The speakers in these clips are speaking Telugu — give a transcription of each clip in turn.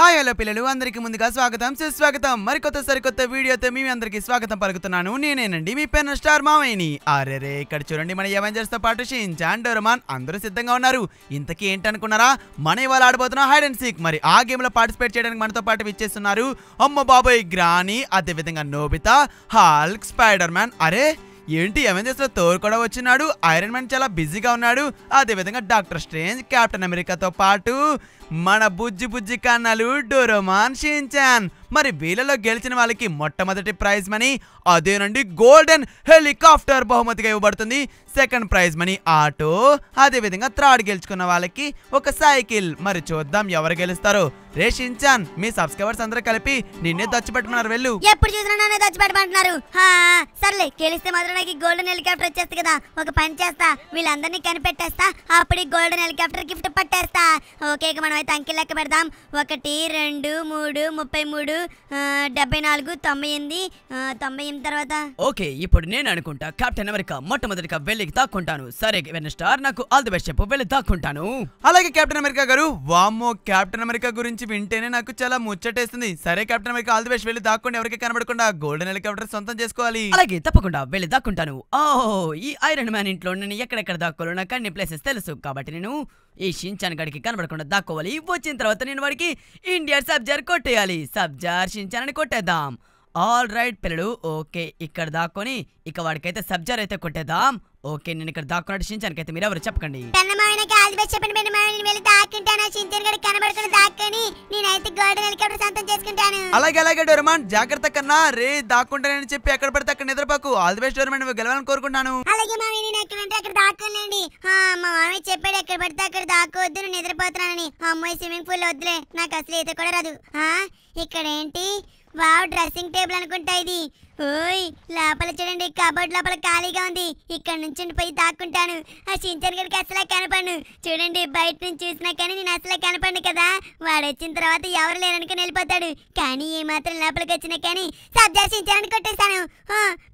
హాయ్ హలో పిల్లలు అందరికీ ముందుగా స్వాగతం సుస్వాగతం మరికొత్త సరికొత్త వీడియోతో మీ అందరికీ స్వాగతం పలుకుతున్నాను నేనేనండి మీ పేరు స్టార్ మామయ్యని అరేరే ఇక్కడ చూడండి మన ఎవెంజర్స్ తో పాటు షీన్ డోరమాన్ అందరూ సిద్ధంగా ఉన్నారు ఇంతకీ ఏంటనుకున్నారా మన ఇవాళ ఆడబోతున్నా హైడ్ అండ్ సీక్ మరి ఆ గేమ్ లో పార్టిసిపేట్ చేయడానికి మనతో పాటు విచ్చేస్తున్నారు అమ్మ బాబోయ్ గ్రాని అదేవిధంగా నోబితా హాల్క్ స్పైడర్ మ్యాన్ అరే ఏంటి లో తోరు కూడా వచ్చినాడు ఐరన్ మ్యాన్ చాలా బిజీగా ఉన్నాడు అదేవిధంగా డాక్టర్ స్ట్రేంజ్ కెప్టెన్ అమెరికాతో పాటు మన బుజ్జి బుజ్జి కన్నాలు డోరోమాన్ షించాన్ మరి వీళ్ళలో గెలిచిన వాళ్ళకి మొట్టమొదటి ప్రైజ్ మనీ అదే నుండి గోల్డెన్ హెలికాప్టర్ బహుమతిగా ఇవ్వబడుతుంది సెకండ్ ప్రైజ్ మనీ ఆటో అదేవిధంగా థర్డ్ గెలుచుకున్న వాళ్ళకి ఒక సైకిల్ మరి చూద్దాం ఎవరు గెలుస్తారు రే షించాన్ మీ సబ్స్క్రైబర్స్ అందరూ కలిపి నిన్నే దచ్చిపెట్టుకున్నారు వెళ్ళు ఎప్పుడు చూసినా దచ్చి దచ్చిపెట్టమంటున్నారు సర్లే గెలిస్తే మాత్రం నాకు గోల్డెన్ హెలికాప్టర్ వచ్చేస్తా కదా ఒక పని చేస్తా వీళ్ళందరినీ కనిపెట్టేస్తా అప్పుడు గోల్డెన్ హెలికాప్టర్ గిఫ్ట్ పట్టేస్తా ఓకే మనం అయితే అంకె లెక్క పెడదాం ఒకటి రెండు మూడు ముప్పై మూడు డెబ్బై నాలుగు తొంభై ఎనిమిది తొంభై ఎనిమిది తర్వాత ఓకే ఇప్పుడు నేను అనుకుంటా కెప్టెన్ అమెరికా మొట్టమొదటిగా వెళ్ళి దాక్కుంటాను సరే వెన్ స్టార్ నాకు ఆల్ ది బెస్ట్ చెప్పు వెళ్ళి దాక్కుంటాను అలాగే కెప్టెన్ అమెరికా గారు వామ్మో కెప్టెన్ అమెరికా గురించి వింటేనే నాకు చాలా ముచ్చటేస్తుంది సరే Captain America all the best వెళ్ళి దాక్కుండా ఎవరికి కనబడకుండా గోల్డెన్ హెలికాప్టర్ సొంతం చేసుకోవాలి అలాగే తప్పకుండా వెళ్ళి దాక్కుంటాను ఓ ఈ ఐరన్ మ్యాన్ ఇంట్లో నేను ఎక్కడెక్కడ దాక్కోలో నాకు అన్ని ప్లేసెస్ తెలుసు కాబట్టి నేను ఈ షించాన్ గడికి కనబడకుండా దాక్కోవాలి వచ్చిన తర్వాత నేను వాడికి ఇండియన్ సబ్జార్ కొట్టేయాలి సబ్జార్ షించాన్ అని కొట్టేద్దాం ఆల్ రైట్ పిల్లలు ఓకే ఇక్కడ దాక్కొని ఇక వాడికైతే సబ్జార్ అయితే కొట్టేద్దాం ఓకే నేను ఇక్కడ దాక్కున్నట్టు షించానికి అయితే ఎవరు చెప్పకండి చెప్పండి మేడం నేను వెళ్ళి దాక్కుంటాను చింతన్ గడి దాక్కని నేనైతే గోల్డెన్ చేసుకుంటాను అలాగే అలాగే డోరమాన్ జాగ్రత్త కన్నా రే దాక్కుంటానని చెప్పి ఎక్కడ పడితే అక్కడ నిద్రపోకు ఆల్ ది బెస్ట్ గెలవాలని కోరుకుంటాను అలాగే మామయ్య నేను ఎక్కడ అంటే అక్కడ దాక్కోలేండి మా మామయ్య చెప్పాడు ఎక్కడ పడితే అక్కడ దాక్కోవద్దు నిద్రపోతున్నానని అమ్మాయి స్విమ్మింగ్ పూల్ వద్దులే నాకు అసలు ఈత కూడా రాదు ఇక్కడ ఏంటి వావ్ డ్రెస్సింగ్ టేబుల్ అనుకుంటా ఇది ఓయ్ లోపల చూడండి కబోర్డ్ లోపల ఖాళీగా ఉంది ఇక్కడ నుంచి పోయి దాక్కుంటాను ఆ సించన్ గడికి అసలే కనపడు చూడండి బయట నుంచి చూసినా కానీ నేను అసలే కనపడు కదా వాడు వచ్చిన తర్వాత ఎవరు లేరనుకుని వెళ్ళిపోతాడు కానీ ఏ మాత్రం లోపలికి వచ్చినా కానీ సబ్జా సించానని కొట్టేస్తాను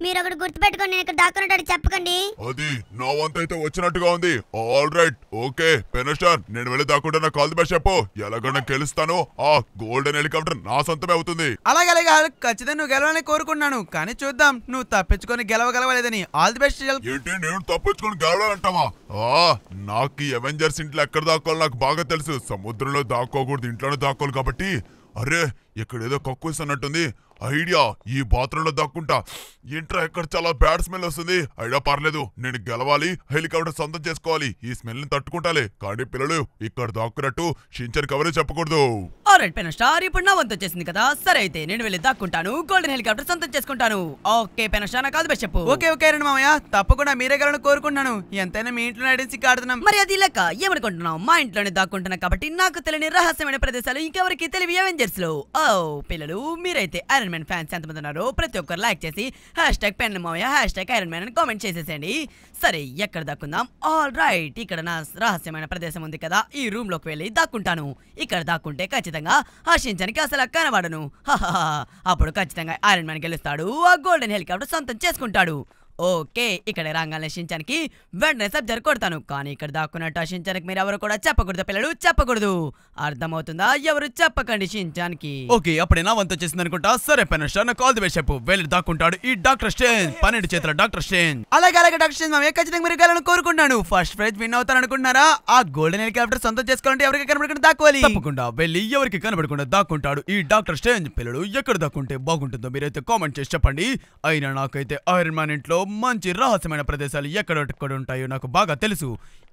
మీరు ఒకటి గుర్తుపెట్టుకోండి నేను ఇక్కడ దాక్కున్నట్టు చెప్పకండి అది నా వంత అయితే వచ్చినట్టుగా ఉంది ఆల్ రైట్ ఓకే పెనస్టార్ నేను వెళ్ళి దాక్కుంటే నా కాల్ బస్ చెప్పు ఎలాగన్నా గెలుస్తాను ఆ గోల్డెన్ హెలికాప్టర్ నా సొంతమే అవుతుంది అలాగే అలాగే ఖచ్చితంగా నువ్వు గెలవాలని కోరుకున్నాను కానీ చూద్దాం నువ్వు తప్పించుకొని గెలవగలవలేదని ఆల్ ది బెస్ట్ ఏంటి నేను తప్పించుకొని గెలవాలంటావా నాకు ఈ అవెంజర్స్ ఇంట్లో ఎక్కడ దాక్కోవాలి నాకు బాగా తెలుసు సముద్రంలో దాక్కోకూడదు ఇంట్లోనే దాక్కోవాలి కాబట్టి అరే ఇక్కడ ఏదో కక్కుస్ అన్నట్టుంది ఐడియా ఈ బాత్రూంలో దక్కుంటా ఇంట్రా ఎక్కడ చాలా బ్యాడ్ స్మెల్ వస్తుంది ఐడియా పర్లేదు నేను గెలవాలి హెలికాప్టర్ సొంతం చేసుకోవాలి ఈ స్మెల్ని తట్టుకుంటాలి కానీ పిల్లలు ఇక్కడ దాక్కున్నట్టు షించర్ కవరే చెప్పకూడదు ఇప్పుడు నా కదా సరే అయితే నేను హెలికాప్టర్ సొంతం చేసుకుంటాను ఓకే చెప్పు ఓకే ఓకే మామయ్య తప్పకుండా కోరుకుంటున్నాను ఎంతైనా మీ మరి అది లెక్క మా ఇంట్లోనే కాబట్టి నాకు తెలియని రహస్యమైన ప్రదేశాలు ఇంకెవరికి తెలివి ఓ పిల్లలు మీరైతే అరే ఐరన్ మ్యాన్ ఫ్యాన్స్ ఎంతమంది ఉన్నారో ప్రతి ఒక్కరు లైక్ చేసి హ్యాష్ ట్యాగ్ పెన్ మోయ హ్యాష్ ట్యాగ్ ఐరన్ మ్యాన్ అని కామెంట్ చేసేసేయండి సరే ఎక్కడ దక్కుందాం ఆల్ రైట్ ఇక్కడ నా రహస్యమైన ప్రదేశం ఉంది కదా ఈ రూమ్ లోకి వెళ్ళి దాక్కుంటాను ఇక్కడ దాక్కుంటే ఖచ్చితంగా హర్షించడానికి అసలు కనబడను అప్పుడు ఖచ్చితంగా ఐరన్ మ్యాన్ గెలుస్తాడు ఆ గోల్డెన్ హెలికాప్టర్ సొంతం చేసుకుంటాడు ఓకే ఇక్కడ రాగానే షించానికి వెంటనే సబ్జర్ కొడతాను కానీ ఇక్కడ దాక్కున్నట్టు షించానికి మీరు ఎవరు కూడా చెప్పకూడదు పిల్లలు చెప్పకూడదు అర్థమవుతుందా ఎవరు చెప్పకండి షించానికి ఓకే అప్పుడే నా వంత చేసింది అనుకుంటా సరే పైన నాకు కాల్ ది చెప్పు వెళ్ళి దాక్కుంటాడు ఈ డాక్టర్ స్టేన్ పన్నెండు చేతుల డాక్టర్ స్టేన్ అలాగే అలాగే డాక్టర్ స్టేన్ మామయ్య ఖచ్చితంగా మీరు గెలను కోరుకుంటాను ఫస్ట్ ప్రైజ్ విన్ అవుతాను అనుకుంటున్నారా ఆ గోల్డెన్ హెలికాప్టర్ సొంతం చేసుకోవాలంటే ఎవరికి కనబడకుండా దాక్కోవాలి తప్పకుండా వెళ్ళి ఎవరికి కనబడకుండా దాక్కుంటాడు ఈ డాక్టర్ స్టేన్ పిల్లలు ఎక్కడ దాక్కుంటే బాగుంటుందో మీరైతే కామెంట్ చేసి చెప్పండి అయినా నాకైతే ఐరన్ మ్యాన్ ఇంట్లో మంచి రహస్యమైన ప్రదేశాలు ఎక్కడెక్కడ ఉంటాయో నాకు బాగా తెలుసు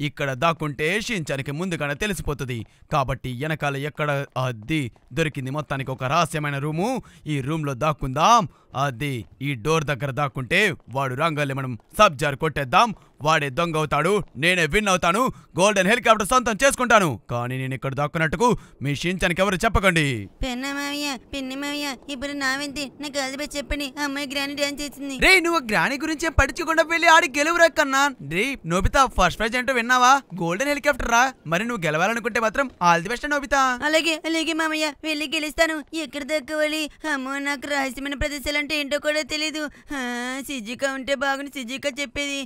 ఇక్కడ దాక్కుంటే షించానికి ముందుగానే తెలిసిపోతుంది కాబట్టి వెనకాల ఎక్కడ అది దొరికింది మొత్తానికి ఒక రహస్యమైన రూము ఈ రూమ్లో దాక్కుందాం అది ఈ డోర్ దగ్గర దాక్కుంటే వాడు రంగాలి మనం సబ్జార్ కొట్టేద్దాం వాడే దొంగ అవుతాడు నేనే విన్ అవుతాను గోల్డెన్ హెలికాప్టర్ సొంతం చేసుకుంటాను కానీ నేను ఇక్కడ దాక్కున్నట్టుకు మీ షించానికి ఎవరు చెప్పకండి పెన్నమావయ్య పెన్నమావయ్య ఇప్పుడు నా వింతి నా గదిపై చెప్పండి అమ్మాయి గ్రాని డాన్స్ చేసింది రే నువ్వు గ్రాని గురించి పడిచకుండా వెళ్ళి ఆడి గెలువురా కన్నా రే నోబితా ఫస్ట్ ప్రైజ్ అంటూ విన్నావా గోల్డెన్ హెలికాప్టర్ రా మరి నువ్వు గెలవాలనుకుంటే మాత్రం ఆల్ ది బెస్ట్ నోబితా అలాగే అలాగే మామయ్య వెళ్ళి గెలుస్తాను ఎక్కడ దక్కవాలి అమ్మో నాకు రహస్యమైన ప్రదేశాలు అంటే ఏంటో కూడా తెలీదు సిజ్జిగా ఉంటే బాగుని సిజిక చెప్పేది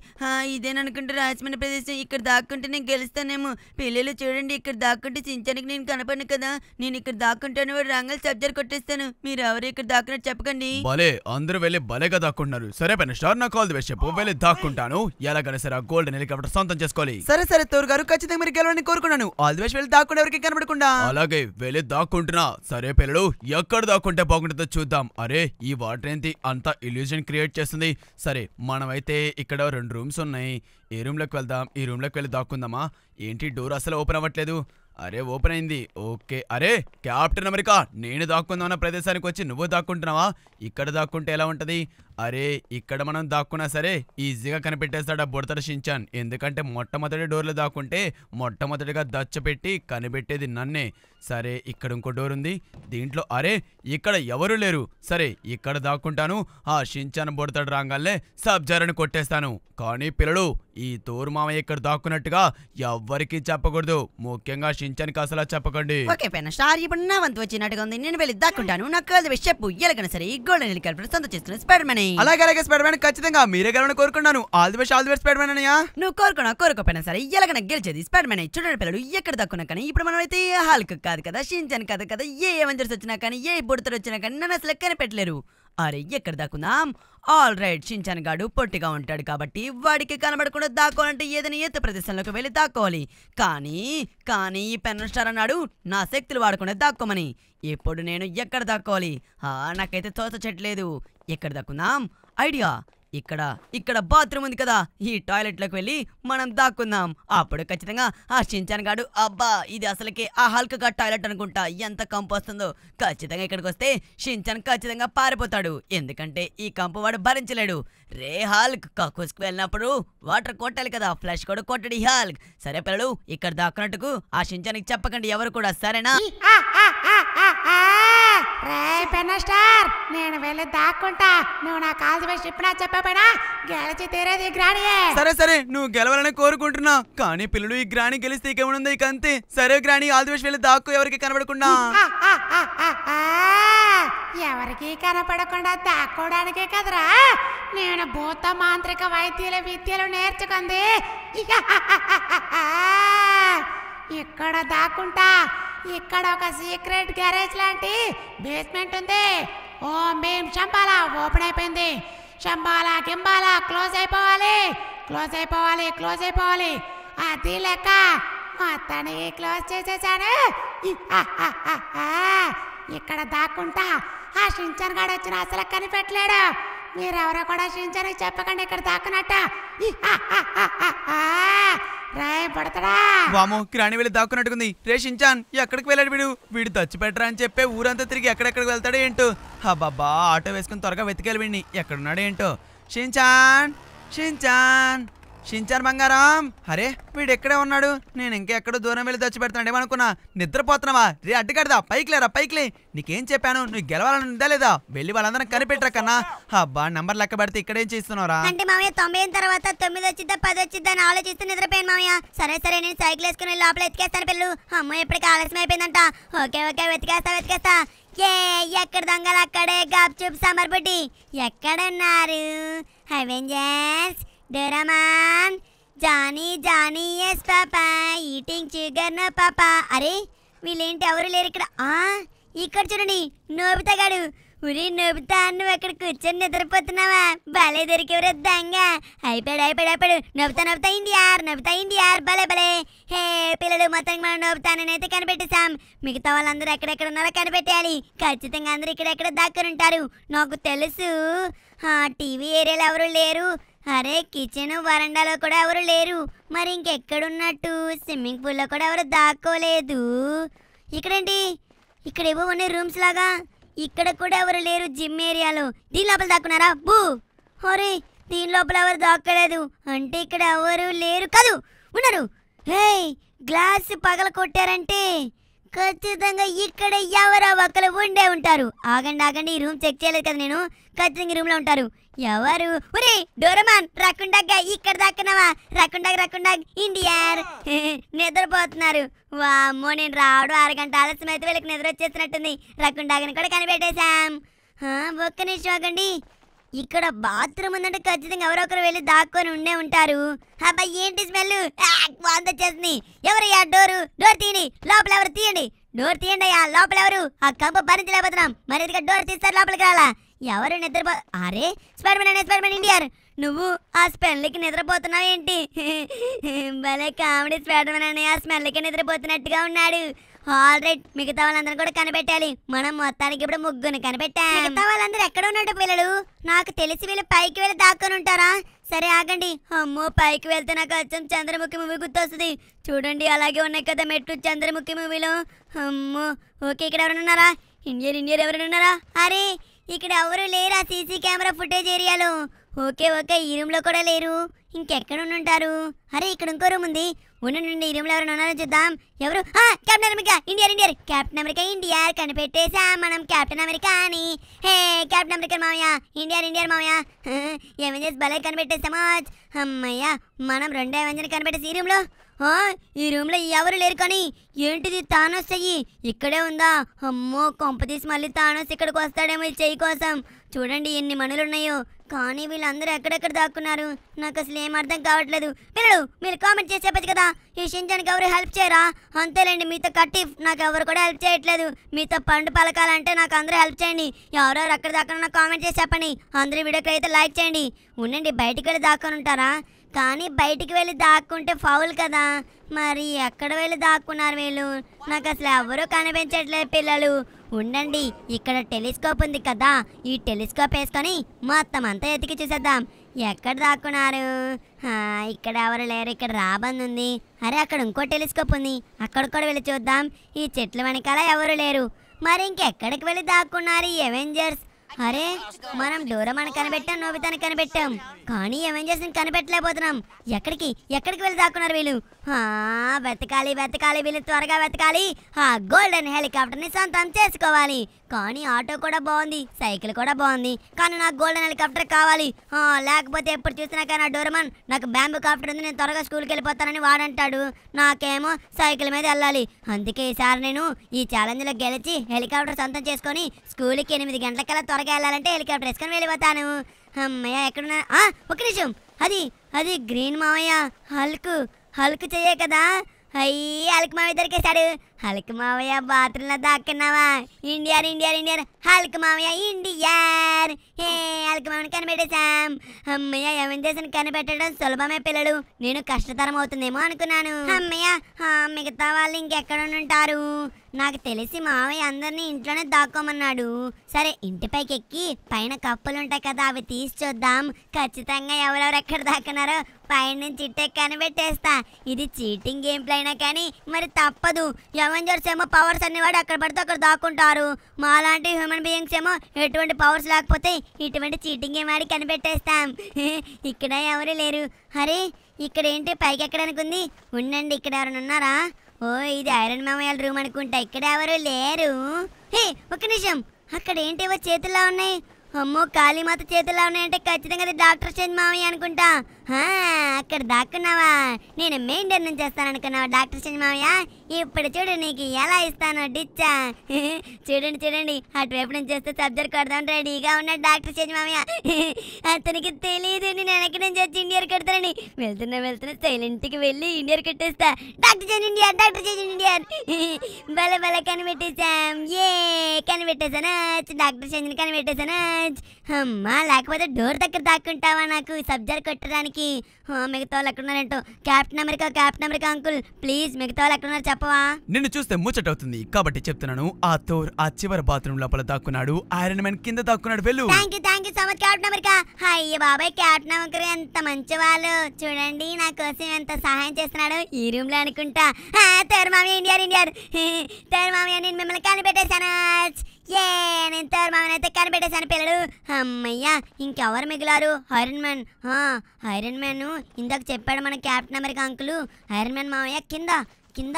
ఇదే అనుకుంటే రాజమండ్రి ప్రదేశం ఇక్కడ దాక్కుంటే నేను గెలుస్తానేమో పెళ్ళిళ్ళు చూడండి ఇక్కడ దాక్కుంటే చించానికి నేను కనపడను కదా నేను ఇక్కడ దాక్కుంటాను వాడు రంగల్ సబ్జర్ కొట్టేస్తాను మీరు ఎవరు ఇక్కడ దాక్కున్నట్టు చెప్పకండి భలే అందరూ వెళ్ళి భలేగా దాక్కుంటున్నారు సరే పని స్టార్ నా కాల్ వేసి చెప్పు వెళ్ళి దాక్కుంటాను ఎలాగైనా సరే ఆ గోల్డ్ హెలికాప్టర్ సొంతం చేసుకోవాలి సరే సరే తోరు గారు ఖచ్చితంగా మీరు గెలవని కోరుకున్నాను ఆల్ ది వేసి వెళ్ళి దాక్కుండా ఎవరికి కనపడకుండా అలాగే వెళ్ళి దాక్కుంటున్నా సరే పిల్లలు ఎక్కడ దాక్కుంటే బాగుంటుందో చూద్దాం అరే ఈ వాటర్ ఏంటి అంతా ఇల్యూజన్ క్రియేట్ చేస్తుంది సరే మనమైతే ఇక్కడ రెండు రూమ్స్ ఉన్నాయి ఏ రూమ్లోకి వెళ్దాం ఈ రూమ్లోకి వెళ్ళి దాక్కుందామా ఏంటి డోర్ అసలు ఓపెన్ అవ్వట్లేదు అరే ఓపెన్ అయింది ఓకే అరే క్యాప్టెన్ అమెరికా నేను దాక్కుందామన్న ప్రదేశానికి వచ్చి నువ్వు దాక్కుంటున్నావా ఇక్కడ దాక్కుంటే ఎలా ఉంటుంది అరే ఇక్కడ మనం దాక్కున్నా సరే ఈజీగా కనిపెట్టేస్తాడు ఆ బుడతడ షించాన్ ఎందుకంటే మొట్టమొదటి డోర్లు దాక్కుంటే మొట్టమొదటిగా దచ్చపెట్టి కనిపెట్టేది నన్నే సరే ఇక్కడ ఇంకో డోర్ ఉంది దీంట్లో అరే ఇక్కడ ఎవరు లేరు సరే ఇక్కడ దాక్కుంటాను ఆ షించాన్ బుడతడు రాగానే సబ్జారని కొట్టేస్తాను కానీ పిల్లడు ఈ తోరు మామయ్య ఇక్కడ దాక్కున్నట్టుగా ఎవ్వరికీ చెప్పకూడదు ముఖ్యంగా షించానికి అసలు చెప్పకండి ఓకే ఇప్పుడు నా వంతు వచ్చినట్టుగా ఉంది నేను వెళ్ళి దాక్కుంటాను నాకు చెప్పు ఎలాగైనా సరే ఈ గోల్డెన్ హెలికాప్టర్ సొంత చేస్తున్న స్పైడర్ మనీ ఉన్నాయి అలాగే అలాగే స్పైడర్ మ్యాన్ ఖచ్చితంగా మీరే గెలవని కోరుకున్నాను all the best all the best Spider Man నువ్వు కోరుకున్నా కోరుకోపోయినా సరే ఎలాగైనా గెలిచేది స్పెడ్మెన్ మ్యాన్ చూడని పిల్లలు ఎక్కడ దక్కున్నా కానీ ఇప్పుడు మనం అయితే హాల్క్ కాదు కదా షించన్ కాదు కదా ఏ ఎవెంజర్స్ వచ్చినా కానీ ఏ బుడతలు వచ్చినా కానీ నన్ను అసలు కనిపెట్టలేరు అరే ఎక్కడ దాకుందాం ఆల్ రైట్ చించాన్ గాడు పొట్టిగా ఉంటాడు కాబట్టి వాడికి కనబడకుండా దాక్కోవాలంటే ఏదైనా ఎత్తు ప్రదేశంలోకి వెళ్ళి దాక్కోవాలి కానీ కానీ ఈ పెన్న స్టార్ అన్నాడు నా శక్తులు వాడకుండా దాక్కోమని ఇప్పుడు నేను ఎక్కడ దాక్కోవాలి నాకైతే తోచ చెట్లేదు ఎక్కడ దాక్కుందాం ఐడియా ఇక్కడ ఇక్కడ బాత్రూమ్ ఉంది కదా ఈ టాయిలెట్లోకి వెళ్ళి మనం దాక్కుందాం అప్పుడు ఖచ్చితంగా ఆ షించాన్ గాడు అబ్బా ఇది అసలుకి ఆ హల్కగా టాయిలెట్ అనుకుంటా ఎంత కంపు వస్తుందో ఖచ్చితంగా ఇక్కడికి వస్తే షించాన్ ఖచ్చితంగా పారిపోతాడు ఎందుకంటే ఈ కంపు వాడు భరించలేడు రే హాల్క్ కక్కుస్కి వెళ్ళినప్పుడు వాటర్ కొట్టాలి కదా ఫ్లష్ కూడా కొట్టడు ఈ హాల్క్ సరే పిల్లలు ఇక్కడ దాక్కున్నట్టుకు ఆ షించానికి చెప్పకండి ఎవరు కూడా సరేనా రే పెనస్టార్ నేను వెళ్ళి దాక్కుంటా నువ్వు నా కాల్సి వేసి చెప్పినా చెప్పపోయినా గెలిచి తీరేది ఈ గ్రాణియే సరే సరే నువ్వు గెలవాలని కోరుకుంటున్నా కానీ పిల్లలు ఈ గ్రాణి గెలిస్తే ఇకేముంది ఇక అంతే సరే గ్రాణి ఆల్సి వేసి వెళ్ళి దాక్కు ఎవరికి కనబడకుండా ఎవరికి కనపడకుండా దాక్కోవడానికే కదరా నేను భూత మాంత్రిక వైద్యుల విద్యలు నేర్చుకుంది ఇక్కడ దాక్కుంటా ఇక్కడ ఒక సీక్రెట్ గ్యారేజ్ లాంటి బేస్మెంట్ ఉంది ఓ మేం చంపాలా ఓపెన్ అయిపోయింది చంపాలా గింబాలా క్లోజ్ అయిపోవాలి క్లోజ్ అయిపోవాలి క్లోజ్ అయిపోవాలి అది లెక్క అతని క్లోజ్ చేసేసాను ఇక్కడ దాక్కుంటా ఆ షించన్ గాడు వచ్చిన అసలు కనిపెట్టలేడు మీరెవరో కూడా షించన్ చెప్పకండి ఇక్కడ దాక్కునట్ట వామో కిరాణి వెళ్ళి దాక్కున్నట్టుకుంది రే షించాన్ ఎక్కడికి వెళ్ళాడు వీడు వీడు దచ్చిపెట్టరా అని చెప్పే ఊరంతా తిరిగి ఎక్కడెక్కడికి వెళ్తాడో ఏంటో అబ్బాబా ఆటో వేసుకుని త్వరగా వెతికెళ్ళి వీడిని ఎక్కడున్నాడు ఏంటో షించాన్ షించాన్ షించాన్ బంగారం అరే వీడు ఎక్కడే ఉన్నాడు నేను ఇంకెక్కడో దూరం వెళ్ళి దచ్చి పెడతాను ఏమనుకున్నా నిద్రపోతున్నావా రే అడ్డుకడదా పైకి లేరా పైకి లే నీకేం చెప్పాను నువ్వు గెలవాలని ఉందా లేదా వెళ్ళి వాళ్ళందరం కనిపెట్టరా కన్నా అబ్బా నంబర్ లెక్క పెడితే ఇక్కడేం చేస్తున్నారా అంటే మామయ్య తొంభై తర్వాత తొమ్మిది వచ్చిద్దా పది వచ్చిద్దా అని ఆలోచిస్తూ నిద్రపోయాను మామయ్య సరే సరే నేను సైకిల్ వేసుకుని లోపల ఎత్తికేస్తాను పిల్లలు అమ్మ ఎప్పటికీ ఆలస్యం అయిపోయిందంట ఓకే ఓకే వెతికేస్తా వెతికేస్తా ఏ ఎక్కడ దొంగలు అక్కడే గప్చుప్ సమర్పుటి ఎక్కడున్నారు అవెంజర్స్ డెరమాన్ Johnny Johnny yes papa eating no papa అరే వీళ్ళేంటి ఎవరు లేరు ఇక్కడ ఆ ఇక్కడ చూడండి నోబితా గాడు ఉరి నోబితా నువ్వు అక్కడ కూర్చొని నిద్రపోతున్నావా భలే దొరికేవరే దొంగ అయిపోయాడు అయిపోయాడు అయిపోయాడు నొబుతా ఆర్ ఇండియార్ నొబుతా ఆర్ భలే బలే హే పిల్లలు మొత్తం మనం అయితే కనిపెట్టేశాం మిగతా వాళ్ళందరూ ఎక్కడెక్కడ ఉన్నారో కనిపెట్టేయాలి ఖచ్చితంగా అందరూ ఇక్కడెక్కడ దాక్కుని నాకు తెలుసు టీవీ ఏరియాలో ఎవరు లేరు అరే కిచెన్ వరండాలో కూడా ఎవరు లేరు మరి ఇంకెక్కడున్నట్టు స్విమ్మింగ్ పూల్లో కూడా ఎవరు దాక్కోలేదు ఇక్కడేంటి ఇక్కడ ఏవో ఉన్నాయి రూమ్స్ లాగా ఇక్కడ కూడా ఎవరు లేరు జిమ్ ఏరియాలో దీని లోపల దాక్కున్నారా బూ హోరే దీని లోపల ఎవరు దాక్కలేదు అంటే ఇక్కడ ఎవరు లేరు కాదు ఉన్నారు హే గ్లాస్ పగల కొట్టారంటే ఖచ్చితంగా ఇక్కడ ఎవరో ఒకరు ఉండే ఉంటారు ఆగండి ఆగండి ఈ రూమ్ చెక్ చేయలేదు కదా నేను ఖచ్చితంగా ఈ రూమ్లో ఉంటారు ఎవరు ఒరే డోరమాన్ రకుండగ ఇక్కడ దక్కనవా రకుండగ్ రకుండగ ఇండియా నిద్రపోతున్నారు వామ్మో నేను రావడం అరగంట ఆలస్యం అయితే వీళ్ళకి నిద్ర వచ్చేసినట్టుంది రకుండగని కూడా కనిపెట్టేశాం ఒక్క నిమిషం ఆగండి ఇక్కడ బాత్రూమ్ ఉందంటే ఖచ్చితంగా ఎవరో ఒకరు వెళ్ళి దాక్కొని ఉండే ఉంటారు అబ్బా ఏంటి స్మెల్ వాంత చేసింది ఎవరు ఆ డోరు డోర్ తీయండి లోపల ఎవరు తీయండి డోర్ తీయండి లోపల ఎవరు ఆ కంప భరించలేకపోతున్నాం మరి డోర్ తీస్తారు లోపలికి రాలా ఎవరు నిద్రపో అరే స్పైడర్మెన్ అనే స్పైడర్మెన్ ఇండియర్ నువ్వు ఆ స్మెల్కి నిద్రపోతున్నావు ఏంటి భలే కామెడీ స్పైడర్మెన్ అనే ఆ స్మెల్కి నిద్రపోతున్నట్టుగా ఉన్నాడు ఆల్ రైట్ మిగతా వాళ్ళందరూ కూడా కనిపెట్టాలి మనం మొత్తానికి ఇప్పుడు ముగ్గురు కనిపెట్టాం మిగతా వాళ్ళందరూ ఎక్కడ ఉన్నట్టు పిల్లలు నాకు తెలిసి వీళ్ళు పైకి వెళ్ళి దాక్కుని ఉంటారా సరే ఆగండి అమ్మో పైకి వెళ్తే నాకు అచ్చం చంద్రముఖి మూవీ గుర్తొస్తుంది చూడండి అలాగే ఉన్నాయి కదా మెట్టు చంద్రముఖి మూవీలో అమ్మో ఓకే ఇక్కడ ఎవరైనా ఉన్నారా ఇండియర్ ఇండియర్ ఎవరైనా ఉన్నారా అరే ఇక్కడ ఎవరు లేరా సీసీ కెమెరా ఫుటేజ్ ఏరియాలో ఓకే ఓకే ఈ రూమ్లో కూడా లేరు ఇంకెక్కడ ఉంటారు అరే ఇక్కడ ఇంకో రూమ్ ఉంది ఉండండి ఈ లో ఎవరైనా చూద్దాం ఎవరు Captain America India India Captain America India కనిపెట్టేసా మనం కెప్టెన్ అమెరికా అని హే కెప్టెన్ అమెరికా మామయ్య ఇండియా ఇండియా మామయ్య ఎవెంజర్స్ బలే కనిపెట్టేసామా అమ్మయ్య మనం రెండో ఎవెంజర్ కనిపెట్టేసి ఈ రూమ్లో ఈ రూమ్ లో ఎవరు లేరు కానీ ఏంటిది తానోస్ చెయ్యి ఇక్కడే ఉందా అమ్మో కొంప తీసి మళ్ళీ తానోస్ ఇక్కడికి వస్తాడేమో చెయ్యి కోసం చూడండి ఎన్ని మనులు ఉన్నాయో కానీ వీళ్ళందరూ ఎక్కడెక్కడ దాక్కున్నారు నాకు అసలు ఏం అర్థం కావట్లేదు పిల్లలు మీరు కామెంట్ చేసేపది కదా ఈ షింజానికి ఎవరు హెల్ప్ చేయరా అంతేలేండి మీతో కట్టి నాకు ఎవరు కూడా హెల్ప్ చేయట్లేదు మీతో పండు పలకాలంటే నాకు అందరూ హెల్ప్ చేయండి ఎవరెవరు ఎక్కడ దాకా కామెంట్ చేసి చెప్పండి అందరూ వీడియోకి అయితే లైక్ చేయండి ఉండండి బయటికి వెళ్ళి దాకా ఉంటారా కానీ బయటికి వెళ్ళి దాక్కుంటే ఫౌల్ కదా మరి ఎక్కడ వెళ్ళి దాక్కున్నారు వీళ్ళు నాకు అసలు ఎవరూ కనిపించట్లేదు పిల్లలు ఉండండి ఇక్కడ టెలిస్కోప్ ఉంది కదా ఈ టెలిస్కోప్ వేసుకొని మొత్తం అంతా ఎతికి చూసేద్దాం ఎక్కడ దాక్కున్నారు ఇక్కడ ఎవరు లేరు ఇక్కడ రాబంది ఉంది అరే అక్కడ ఇంకో టెలిస్కోప్ ఉంది అక్కడ కూడా వెళ్ళి చూద్దాం ఈ చెట్ల వెనకాల ఎవరు లేరు మరి ఇంకెక్కడికి వెళ్ళి దాక్కున్నారు ఎవెంజర్స్ అరే మనం డోరమాన్ కనిపెట్టాం నోబితాని కనిపెట్టాం కానీ ఎవెంజర్స్ కనిపెట్టలేకపోతున్నాం ఎక్కడికి ఎక్కడికి వెళ్ళి దాక్కున్నారు వీళ్ళు వెతకాలి వెతకాలి వీళ్ళు త్వరగా వెతకాలి ఆ గోల్డెన్ హెలికాప్టర్ ని సొంతం చేసుకోవాలి కానీ ఆటో కూడా బాగుంది సైకిల్ కూడా బాగుంది కానీ నాకు గోల్డెన్ హెలికాప్టర్ కావాలి లేకపోతే ఎప్పుడు చూసినా కానీ డోరమాన్ నాకు బ్యాంబు కాప్టర్ ఉంది నేను త్వరగా స్కూల్కి వెళ్ళిపోతానని వాడంటాడు నాకేమో సైకిల్ మీద వెళ్ళాలి అందుకే ఈసారి నేను ఈ ఛాలెంజ్లో గెలిచి హెలికాప్టర్ సొంతం చేసుకొని స్కూల్కి ఎనిమిది గంటలకల్లా త్వరగా దగ్గరికి వెళ్ళాలంటే హెలికాప్టర్ వేసుకొని వెళ్ళిపోతాను అమ్మయ్య ఎక్కడున్నా ఒక నిమిషం అది అది గ్రీన్ మామయ్య హల్కు హల్కు చెయ్యే కదా అయ్యి హల్క్ మామయ్య దొరికేశాడు హల్క్ మావయ్య బాత్రూంలో దాక్కున్నావా ఇండియా ఇండియా ఇండియా హల్క్ మావయ్య ఇండియా హే హల్క్ మామని కనిపెట్టేశాం అమ్మయ్య ఏమేం చేసిన కనిపెట్టడం సులభమే పిల్లలు నేను కష్టతరం అవుతుందేమో అనుకున్నాను అమ్మయ్య మిగతా వాళ్ళు ఇంకెక్కడ ఉంటారు నాకు తెలిసి మావయ్య అందరినీ ఇంట్లోనే దాక్కోమన్నాడు సరే ఇంటిపైకి ఎక్కి పైన కప్పులు ఉంటాయి కదా అవి తీసి చూద్దాం ఖచ్చితంగా ఎవరెవరు ఎక్కడ దాక్కున్నారో పైన నుంచి ఇట్టే కనిపెట్టేస్తా ఇది చీటింగ్ గేమ్ అయినా కానీ మరి తప్పదు అవెంజర్స్ ఏమో పవర్స్ అన్ని వాడు అక్కడ పడితే అక్కడ దాక్కుంటారు మాలాంటి హ్యూమన్ బీయింగ్స్ ఏమో ఎటువంటి పవర్స్ లేకపోతే ఇటువంటి చీటింగ్ ఏమాడి కనిపెట్టేస్తాం ఇక్కడ ఎవరు లేరు అరే ఇక్కడ ఏంటి పైకి ఎక్కడానికి ఉంది ఉండండి ఇక్కడ ఎవరైనా ఉన్నారా ఓ ఇది ఐరన్ మామయ్యల రూమ్ అనుకుంటా ఇక్కడ ఎవరు లేరు హే ఒక నిమిషం అక్కడ ఏవో చేతుల్లో ఉన్నాయి అమ్మో కాళీమాత చేతుల్లో ఉన్నాయంటే ఖచ్చితంగా అది డాక్టర్ చేంజ్ మామయ్య అనుకుంటా అక్కడ దాక్కున్నావా నేను మెయింటైన్ చేస్తాను అనుకున్నావా డాక్టర్ సినిమాయ్య ఇప్పుడు చూడు నీకు ఎలా ఇస్తాను డిచ్చా చూడండి చూడండి అటువైపు నుంచి చేస్తే సబ్జెక్ట్ కొడదాం రెడీగా ఉన్నాడు డాక్టర్ సినిమాయ్య అతనికి తెలియదు నేను వెనక్కి నుంచి వచ్చి ఇండియర్ కడతానని వెళ్తున్నా వెళ్తున్నా సైలెంట్కి వెళ్ళి ఇండియర్ కట్టేస్తా డాక్టర్ చేసి ఇండియా డాక్టర్ చేసి ఇండియా భలే బల కనిపెట్టేశాం ఏ కనిపెట్టేశానా డాక్టర్ చేంజ్ కనిపెట్టేశానా అమ్మా లేకపోతే డోర్ దగ్గర దాక్కుంటావా నాకు సబ్జెక్ట్ కొట్టడానికి అంకుల్కి మిగతా వాళ్ళు ఎక్కడున్నారంటో Captain America Captain America uncle please మిగతా వాళ్ళు ఎక్కడున్నారు చెప్పవా నిన్ను చూస్తే ముచ్చట అవుతుంది కాబట్టి చెప్తున్నాను ఆ తోర్ ఆ చివరి బాత్రూమ్ లోపల దాక్కున్నాడు ఐరన్ మ్యాన్ కింద దాక్కున్నాడు వెళ్ళు thank you thank you so much Captain America hi బాబాయ్ క్యాప్టెన్ అమెరికా ఎంత మంచి వాళ్ళు చూడండి నా కోసం ఎంత సహాయం చేస్తున్నాడు ఈ రూమ్ లో అనుకుంటా థర్మామి ఇండియా ఇండియా మామి నేను మిమ్మల్ని కనిపెట్టేశాను ఏ నేను మామనైతే కనిపెట్టేశాను పిల్లలు అమ్మయ్యా ఇంకెవరు మిగిలారు ఐరన్ మ్యాన్ ఐరన్ మ్యాన్ ఇందాక చెప్పాడు మన Captain America uncle Iron Man మామయ్య కింద కింద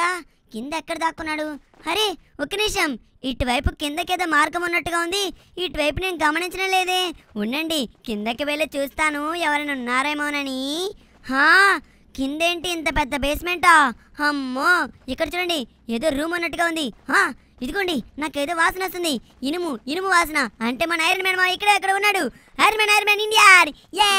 కింద ఎక్కడ దాక్కున్నాడు అరే ఒక్క నిమిషం ఇటువైపు కిందకేదో మార్గం ఉన్నట్టుగా ఉంది ఇటువైపు నేను గమనించడం లేదే ఉండండి కిందకి వెళ్ళి చూస్తాను ఎవరైనా ఉన్నారేమోనని హా కిందేంటి ఇంత పెద్ద బేస్మెంటా అమ్మో ఇక్కడ చూడండి ఏదో రూమ్ ఉన్నట్టుగా ఉంది ఇదిగోండి నాకేదో వాసన వస్తుంది ఇనుము ఇనుము వాసన అంటే మన ఐరన్ మ్యాన్ ఇక్కడ ఎక్కడ ఉన్నాడు Iron Man Iron Man India ఏ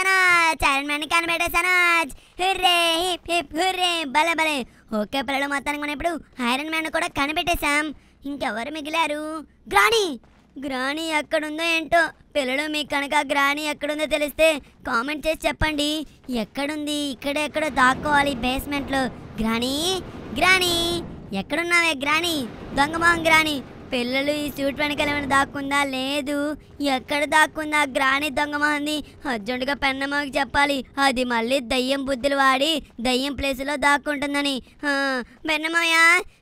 సనాజ్ ఐరన్ మ్యాన్ సనాజ్ హుర్రే హిప్ హిప్ హుర్రే భలే బలే ఓకే పిల్లలు మొత్తానికి మనం ఇప్పుడు ఐరన్ మ్యాన్ కూడా కనిపెట్టేశాం ఇంకెవరు మిగిలారు గ్రాణి గ్రాణి ఎక్కడుందో ఏంటో పిల్లలు మీకు కనుక గ్రాణి ఎక్కడుందో తెలిస్తే కామెంట్ చేసి చెప్పండి ఎక్కడుంది ఇక్కడ ఎక్కడో దాక్కోవాలి బేస్మెంట్లో గ్రాణి గ్రాణి ఎక్కడున్నావే గ్రాణి దొంగమోహం గ్రాణి పిల్లలు ఈ సూట్ వెనకాల ఏమైనా దాక్కుందా లేదు ఎక్కడ దాక్కుందా గ్రాణి దొంగమహంది అర్జెంటుగా పెన్నమ్మకి చెప్పాలి అది మళ్ళీ దయ్యం బుద్ధులు వాడి దయ్యం ప్లేస్లో దాక్కుంటుందని పెన్నమాయ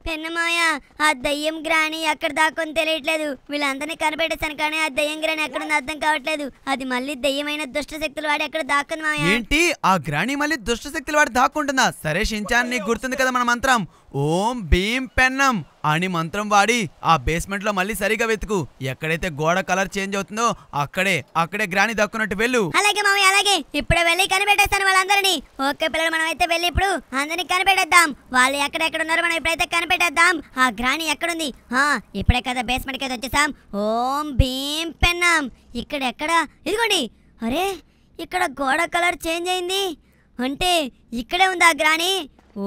పెన్నమాయ ఆ దయ్యం గ్రాణి ఎక్కడ దాక్కుని తెలియట్లేదు వీళ్ళందరినీ కనిపెట్టేసాను కానీ ఆ దయ్యం గ్రాని ఎక్కడుంది అర్థం కావట్లేదు అది మళ్ళీ దయ్యమైన దుష్ట శక్తులు వాడి ఎక్కడ దాక్కుంది మాయ ఏంటి ఆ గ్రాణి మళ్ళీ దుష్ట శక్తులు వాడి దాక్కుంటుందా సరే షించాన్ గుర్తుంది కదా మన మంత్రం ఓం భీం పెన్నం అని మంత్రం వాడి ఆ బేస్మెంట్లో మళ్ళీ సరిగా వెతుకు ఎక్కడైతే గోడ కలర్ చేంజ్ అవుతుందో అక్కడే అక్కడే గ్రాని దక్కున్నట్టు వెళ్ళు అలాగే మామయ్య అలాగే ఇప్పుడే వెళ్ళి కనిపెట్టేస్తాను వాళ్ళందరినీ ఓకే పిల్లలు మనం అయితే వెళ్ళి ఇప్పుడు అందరినీ కనిపెట్టేద్దాం వాళ్ళు ఎక్కడెక్కడ ఉన్నారో మనం ఇప్పుడైతే కనిపెట్టేద్దాం ఆ గ్రాని ఎక్కడుంది ఆ ఇప్పుడే కదా బేస్మెంట్ అయితే వచ్చేసాం ఓం భీం పెన్నం ఇక్కడ ఎక్కడ ఇదిగోండి అరే ఇక్కడ గోడ కలర్ చేంజ్ అయింది అంటే ఇక్కడే ఉందా గ్రాని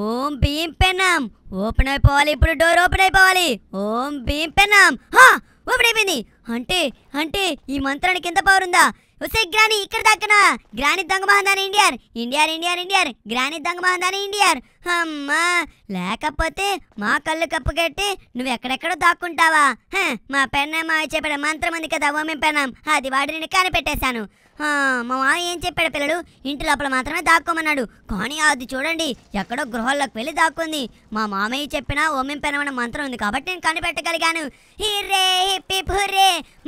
ఓం భీం పెనాం ఓపెన్ అయిపోవాలి ఇప్పుడు డోర్ ఓపెన్ అయిపోవాలి ఓం భీం పెన్నాం హా ఓపెన్ అయిపోయింది అంటే అంటే ఈ మంత్రానికి ఎంత పవర్ ఉందా వస్తే గ్రాని ఇక్కడ దక్కన గ్రాని దొంగ మహందాని ఇండియర్ ఇండియా ఇండియా ఇండియా గ్రాని దొంగ మహందాని ఇండియర్ అమ్మా లేకపోతే మా కళ్ళు కట్టి నువ్వు ఎక్కడెక్కడో దాక్కుంటావా మా పెన్న మా చెప్పిన మంత్రం ఉంది కదా ఓమెం పెన్నాం అది వాడిని కనిపెట్టేశాను మా మామ ఏం చెప్పాడు పిల్లడు ఇంటి లోపల మాత్రమే దాక్కోమన్నాడు కానీ అది చూడండి ఎక్కడో గృహాల్లోకి వెళ్ళి దాక్కుంది మా మామయ్య చెప్పిన పెనమన్న మంత్రం ఉంది కాబట్టి నేను కనిపెట్టగలిగాను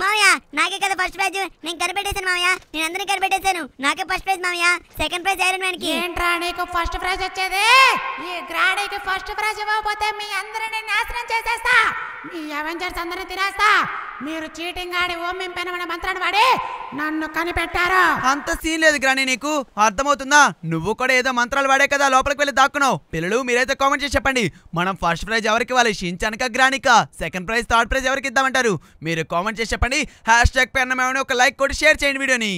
మామయ్య నాకే కదా ఫస్ట్ ప్రైజ్ నేను కనిపెట్టేశాను మామయ్య నేను అందరినీ కనిపెట్టేశాను నాకే ఫస్ట్ ప్రైజ్ మామయ్య సెకండ్ ప్రైజ్ ఐరన్ మ్యాన్ కి నీకు ఫస్ట్ ప్రైజ్ వచ్చేది ఈ గ్రాడీకి ఫస్ట్ ప్రైజ్ ఇవ్వకపోతే మీ అందరిని నాశనం చేసేస్తా మీ అవెంజర్స్ అందరిని తినేస్తా మీరు చీటింగ్ ఆడి పెనమన్న మంత్రాన్ని వాడి నన్ను కనిపెట్ట కొట్టారు అంత సీన్ లేదు గ్రాని నీకు అర్థమవుతుందా నువ్వు కూడా ఏదో మంత్రాలు వాడే కదా లోపలికి వెళ్ళి దాక్కున్నావు పిల్లలు మీరైతే కామెంట్ చేసి చెప్పండి మనం ఫస్ట్ ప్రైజ్ ఎవరికి ఇవ్వాలి షించానిక గ్రానిక సెకండ్ ప్రైజ్ థర్డ్ ప్రైజ్ ఎవరికి ఇద్దామంటారు మీరు కామెంట్ చేసి చెప్పండి హ్యాష్ ట్యాగ్ పెన్నమేమని ఒక లైక్ కొట్టి షేర్ చేయండి వీడియోని